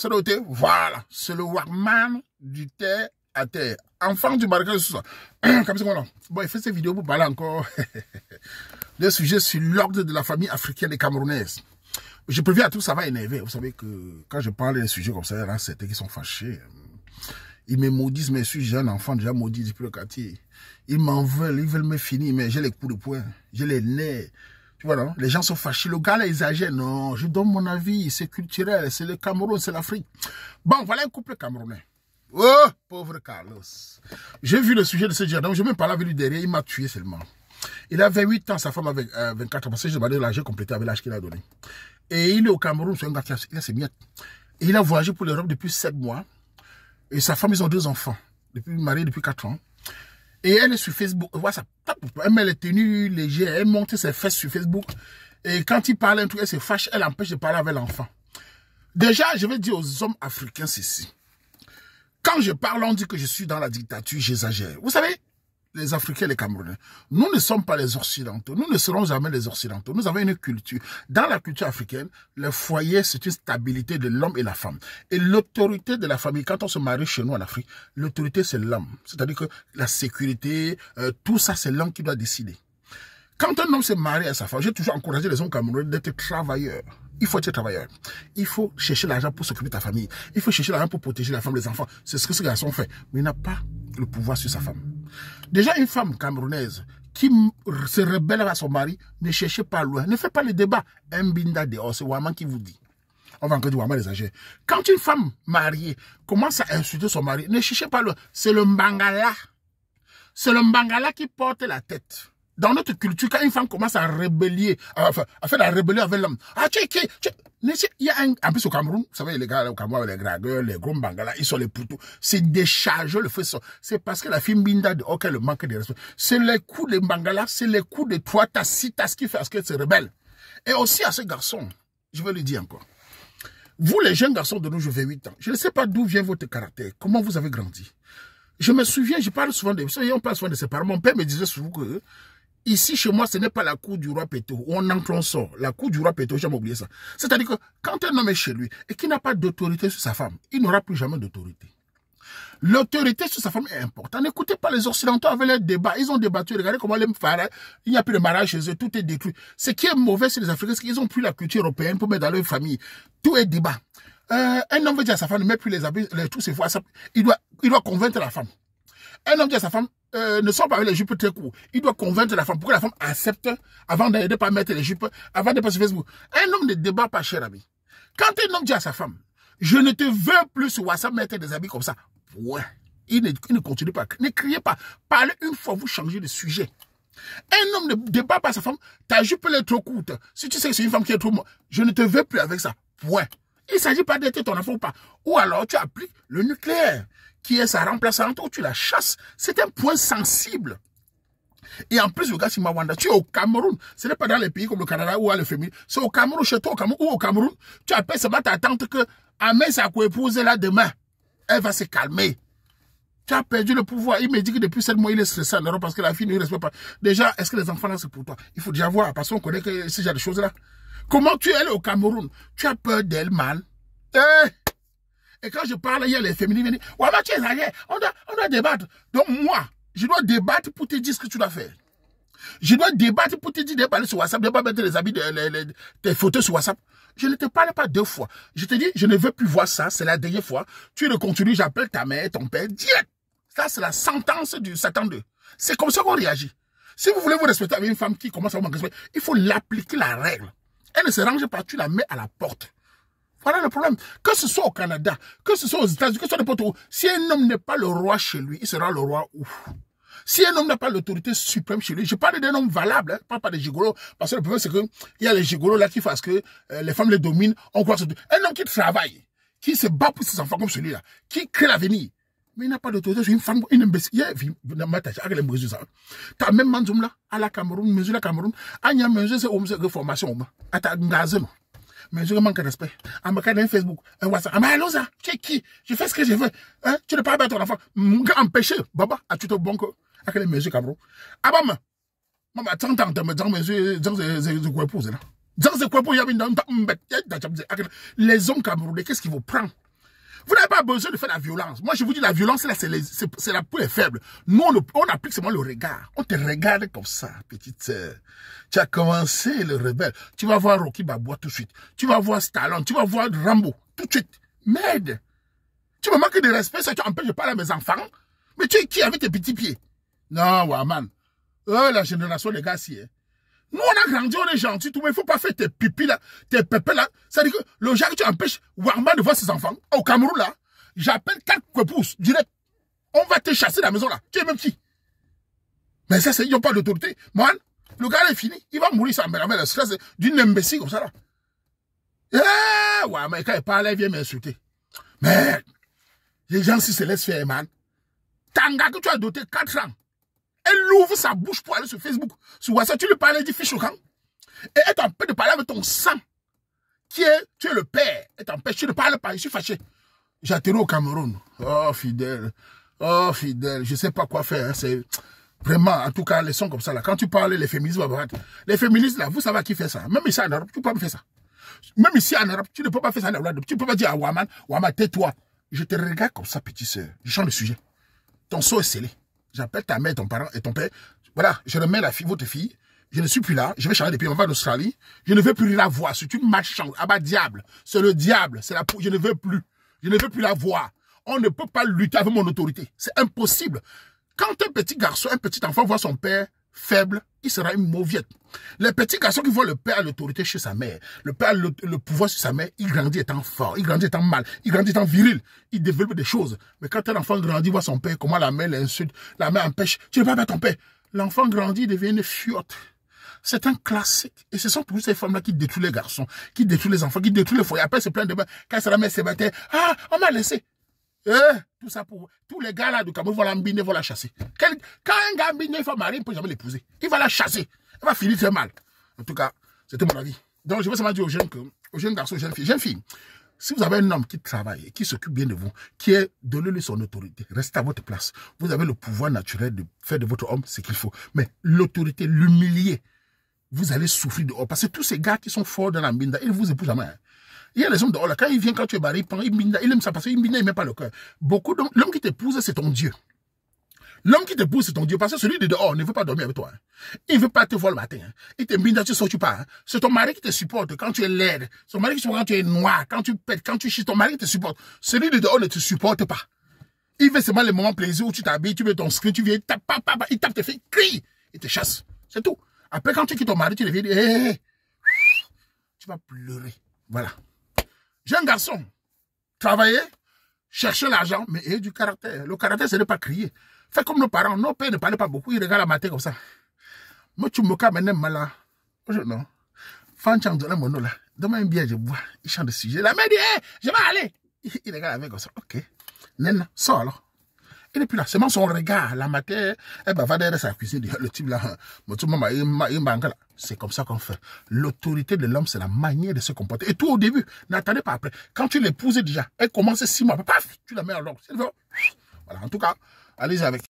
c'est Voilà. C'est le Warman du terre à terre. Enfant du barricade, Comme ça, Bon, il fait cette vidéo pour parler encore le sujet sur l'ordre de la famille africaine et camerounaise. Je préviens à tout ça va énerver. Vous savez que quand je parle des sujets comme ça, il y qui sont fâchés. Ils me maudissent, mais je suis un enfant déjà maudit depuis le quartier. Ils m'en veulent, ils veulent me finir, mais j'ai les coups de poing, j'ai les nerfs. Voilà, les gens sont fâchés. Le gars, là, exagère. Non, je donne mon avis. C'est culturel. C'est le Cameroun, c'est l'Afrique. Bon, voilà un couple camerounais. Oh, pauvre Carlos. J'ai vu le sujet de ce jardin. Je me même pas lui derrière. Il m'a tué seulement. Il a 28 ans, sa femme avait 24 euh, ans. Parce que j'ai demandé l'âge complété avec l'âge qu'il a donné. Et il est au Cameroun, c'est un gars qui a ses miettes. Et il a voyagé pour l'Europe depuis 7 mois. Et sa femme, ils ont deux enfants. Depuis, marié depuis 4 ans. Et elle est sur Facebook. Elle met les tenues légères. Elle monte ses fesses sur Facebook. Et quand il parle un truc, elle se fâche. Elle empêche de parler avec l'enfant. Déjà, je vais dire aux hommes africains ceci. Quand je parle, on dit que je suis dans la dictature, j'exagère. Vous savez, les Africains et les Camerounais. Nous ne sommes pas les Occidentaux. Nous ne serons jamais les Occidentaux. Nous avons une culture. Dans la culture africaine, le foyer, c'est une stabilité de l'homme et la femme. Et l'autorité de la famille, quand on se marie chez nous en Afrique, l'autorité, c'est l'homme. C'est-à-dire que la sécurité, euh, tout ça, c'est l'homme qui doit décider. Quand un homme se marie à sa femme, j'ai toujours encouragé les hommes camerounais d'être travailleurs. Il faut être travailleur. Il faut chercher l'argent pour s'occuper de ta famille. Il faut chercher l'argent pour protéger la femme, les enfants. C'est ce que ce garçon fait. Mais il n'a pas le pouvoir sur sa femme. Déjà, une femme camerounaise qui se rebelle à son mari, ne cherchez pas loin. Ne faites pas le débat. Mbinda dehors, c'est Waman qui vous dit. On va encore dire Waman Quand une femme mariée commence à insulter son mari, ne cherchez pas loin. C'est le Bangala C'est le Mbangala qui porte la tête. Dans notre culture, quand une femme commence à rébellier, euh, à, faire la rébellion avec l'homme, ah, tu es qui il y a un, en plus au Cameroun, vous savez, les gars au Cameroun, les grands les gros bangala, ils sont les poutous. C'est déchargeux, le ça. C'est parce que la fille Binda, ok, oh, le manque de respect. C'est les coups des bangalas, c'est les coups de toi, ta si, ta ce qui fait à ce qu'elle se rebelle. Et aussi à ces garçons, je vais le dire encore. Vous, les jeunes garçons de nous, je vais 8 ans, je ne sais pas d'où vient votre caractère, comment vous avez grandi. Je me souviens, je parle souvent de, on parle souvent de ses parents. Mon père me disait souvent que Ici, chez moi, ce n'est pas la cour du roi Péto. On entre, on sort. La cour du roi Péto, j'ai oublié ça. C'est-à-dire que quand un homme est chez lui et qu'il n'a pas d'autorité sur sa femme, il n'aura plus jamais d'autorité. L'autorité sur sa femme est importante. N'écoutez pas les Occidentaux avec leurs débats. Ils ont débattu. Regardez comment les faire. il n'y a plus de mariage chez eux. Tout est détruit. Ce qui est mauvais chez les Africains, c'est qu'ils ont pris la culture européenne pour mettre dans leur famille. Tout est débat. Euh, un homme veut dire à sa femme, ne met plus les habits, les, tous ses voix. Il doit, il doit convaincre la femme. Un homme dit à sa femme, euh, ne sont pas avec les jupes très courtes. Il doit convaincre la femme pour la femme accepte avant de ne pas mettre les jupes, avant de passer Facebook. Un homme ne débat pas, cher ami. Quand un homme dit à sa femme, je ne te veux plus sur WhatsApp mettre des habits comme ça, ouais, il ne, continue pas. Ne criez pas. Parlez une fois, vous changez de sujet. Un homme ne débat pas sa femme, ta jupe elle est trop courte. Si tu sais que c'est une femme qui est trop je ne te veux plus avec ça. Point. Il ne s'agit pas d'être ton enfant ou pas. Ou alors tu appliques le nucléaire qui est sa remplaçante ou tu la chasses. C'est un point sensible. Et en plus, regarde Simawanda, tu es au Cameroun. Ce n'est pas dans les pays comme le Canada où à C'est au Cameroun, chez toi, au Cameroun, ou au Cameroun. Tu appelles seulement ta tante que Amen sa coépouse là demain. Elle va se calmer. Tu as perdu le pouvoir. Il me dit que depuis sept mois, il est stressé en Europe parce que la fille ne respecte pas. Déjà, est-ce que les enfants là, c'est pour toi Il faut déjà voir, parce qu'on connaît que ce genre de choses là. Comment tu es allé au Cameroun Tu as peur d'elle, mal. Eh et quand je parle, il les féminines viennent. mais tu es On doit, on doit débattre. Donc, moi, je dois débattre pour te dire ce que tu dois faire. Je dois débattre pour te dire de parler sur WhatsApp, de ne pas mettre les habits, tes photos sur WhatsApp. Je ne te parle pas deux fois. Je te dis, je ne veux plus voir ça. C'est la dernière fois. Tu le continues, j'appelle ta mère, ton père, direct. Ça, c'est la sentence du Satan 2. C'est comme ça qu'on réagit. Si vous voulez vous respecter avec une femme qui commence à vous manquer, il faut l'appliquer la règle. Elle ne se range pas, tu la mets à la porte. Voilà le problème. Que ce soit au Canada, que ce soit aux États-Unis, que ce soit n'importe où, si un homme n'est pas le roi chez lui, il sera le roi où si un homme n'a pas l'autorité suprême chez lui, je parle d'un homme valable, hein, je parle pas des gigolos, parce que le problème c'est que il y a les gigolos là qui font que euh, les femmes les dominent, on croit que un homme qui travaille, qui se bat pour ses enfants comme celui-là, qui crée l'avenir, mais il n'a pas d'autorité suis une femme, une imbécile. Hein. as même manzoum là, à la Cameroun, mesure la Cameroun, à la mesure de formation, à mais je manque de respect. Ah, Facebook, WhatsApp. Ah, je fais ce que je veux. Hein? Tu ne parles pas à ton enfant. Empêcher, Baba, tu te bon Avec les mesures, Ah bah, Maman, attends, mes yeux, les là. les hommes camerounais, qu'est-ce qu'ils vous prennent vous n'avez pas besoin de faire la violence. Moi, je vous dis, la violence, c'est la pour est faible. Nous, on, applique seulement le regard. On te regarde comme ça, petite sœur. Tu as commencé le rebelle. Tu vas voir Rocky Babois tout de suite. Tu vas voir Stallone. Tu vas voir Rambo tout de suite. Merde. Tu me manques de respect, ça, tu empêches de parler à mes enfants. Mais tu es qui avec tes petits pieds? Non, Waman. Ouais, euh, la génération des gars, hein. Nous, on a grandi, on est gentil, mais il faut pas faire tes pipis là, tes pépés là. C'est-à-dire que le genre que tu empêches Warman de voir ses enfants, au Cameroun là, j'appelle quatre pouces, direct. On va te chasser de la maison là. Tu es même qui Mais ça, c'est, ils n'ont pas d'autorité. Moi, le gars est fini. Il va mourir sa mère, la stress d'une imbécile comme ça là. Eh, ouais, mais quand il parle, il vient m'insulter. Mais, les gens, si se laissent faire, man. Tanga que tu as doté 4 ans, elle ouvre sa bouche pour aller sur Facebook, sur WhatsApp. Tu lui parles, elle dit fiche Et elle t'empêche de parler avec ton sang, qui est, tu es le père. Elle t'empêche, tu ne parles pas, je suis fâché. J'atterris au Cameroun. Oh, fidèle. Oh, fidèle. Je ne sais pas quoi faire. Hein. C'est vraiment, en tout cas, les sons comme ça, là. Quand tu parles, les féministes, les féministes, là, vous savez qui fait ça. Même ici en Europe, tu ne peux pas me faire ça. Même ici en Europe, tu ne peux pas faire ça Tu ne peux pas dire à Waman, Waman, tais-toi. Je te regarde comme ça, petite sœur. Je change le sujet. Ton seau est scellé. J'appelle ta mère, ton parent et ton père. Voilà, je remets la fille, votre fille. Je ne suis plus là. Je vais changer de pays. On va en Australie. Je ne veux plus la voir. C'est une machin. Ah bah, diable. C'est le diable. C'est la Je ne veux plus. Je ne veux plus la voir. On ne peut pas lutter avec mon autorité. C'est impossible. Quand un petit garçon, un petit enfant voit son père faible, il sera une mauviette. Les petits garçons qui voient le père à l'autorité chez sa mère, le père le, le, pouvoir sur sa mère, il grandit étant fort, il grandit étant mal, il grandit étant viril, il développe des choses. Mais quand un enfant grandit, voit son père, comment la mère l'insulte, la mère empêche, tu ne vas pas ton père. L'enfant grandit, devient une fiotte. C'est un classique. Et ce sont toujours ces femmes-là qui détruisent les garçons, qui détruisent les enfants, qui détruisent les foyers. Après, c'est plein de bains. Quand c'est la mère battue ah, on m'a laissé. Hein? Tout ça pour. Tous les gars là du Cameroun vont l'ambiner, vont la chasser. Quand un gars ambiné, il faut marier, il ne peut jamais l'épouser. Il va la chasser. Il va finir très mal. En tout cas, c'était mon avis. Donc, je veux seulement dire aux jeunes, que, aux jeunes garçons, aux jeunes filles, jeunes filles, si vous avez un homme qui travaille et qui s'occupe bien de vous, qui est, donnez-lui son autorité. Restez à votre place. Vous avez le pouvoir naturel de faire de votre homme ce qu'il faut. Mais l'autorité, l'humilier, vous allez souffrir dehors. Parce que tous ces gars qui sont forts dans la mine, ils ne vous épousent jamais. Hein. Il y a les hommes dehors, là, quand il vient, quand tu es marié, ils prend, il, m'indignent, il aime ça parce qu'ils ne met pas le cœur. Beaucoup d'hommes, l'homme qui t'épouse, c'est ton Dieu. L'homme qui t'épouse, c'est ton Dieu. Parce que celui de dehors ne veut pas dormir avec toi. Hein. Il ne veut pas te voir le matin. Hein. Il te binda, tu ne sautes pas. Hein. C'est ton mari qui te supporte quand tu es laide. C'est ton mari qui te supporte quand tu es noir, quand tu pètes, quand tu chies. Ton mari te supporte. Celui de dehors ne te supporte pas. Il veut seulement les moments plaisir où tu t'habilles, tu mets ton script, tu viens, il tape, pap, il tape fait fait crie, il te chasse. C'est tout. Après, quand tu quittes ton mari, tu deviens, tu vas pleurer. Voilà. Jeune garçon, travailler, chercher l'argent, mais ayez du caractère. Le caractère, c'est ne pas crier. Fait comme nos parents. Nos pères ne parlaient pas beaucoup. Ils regardent la matin comme ça. Moi, tu me calmes, mala. Hein. Je non. Fanchang de la mono là. Demain, bien, je bois. Il chante de sujet. La mère dit, hé, je vais aller. Il regarde la main comme ça. Ok. Nena, sors alors. Il n'est plus là. Seulement son regard, la matière, eh ben, va derrière sa cuisine. Le type là, c'est comme ça qu'on fait. L'autorité de l'homme, c'est la manière de se comporter. Et tout au début, n'attendez pas après. Quand tu l'épousais déjà, elle commence six mois, paf, tu la mets en l'ordre. Voilà, en tout cas, allez y avec.